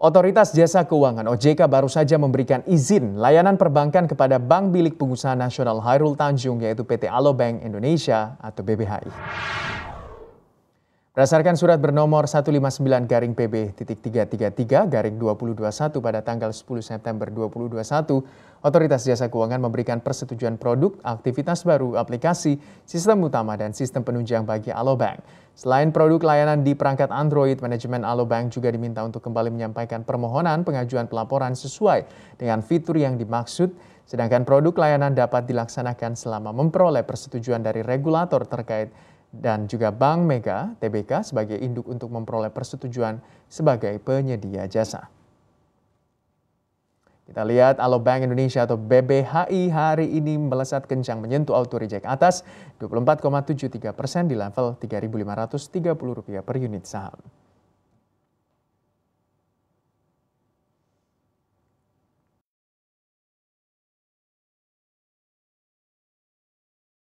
Otoritas Jasa Keuangan OJK baru saja memberikan izin layanan perbankan kepada Bank Bilik Pengusaha Nasional Hairul Tanjung yaitu PT Alobank Indonesia atau BBHI. Berdasarkan surat bernomor 159 garing PB titik 333 garing 2021 pada tanggal 10 September 2021, Otoritas Jasa Keuangan memberikan persetujuan produk, aktivitas baru, aplikasi, sistem utama, dan sistem penunjang bagi Alobank. Selain produk layanan di perangkat Android, manajemen Alobank juga diminta untuk kembali menyampaikan permohonan pengajuan pelaporan sesuai dengan fitur yang dimaksud, sedangkan produk layanan dapat dilaksanakan selama memperoleh persetujuan dari regulator terkait dan juga Bank Mega TBK sebagai induk untuk memperoleh persetujuan sebagai penyedia jasa. Kita lihat Bank Indonesia atau BBHI hari ini melesat kencang menyentuh auto reject atas 24,73 persen di level rp rupiah per unit saham.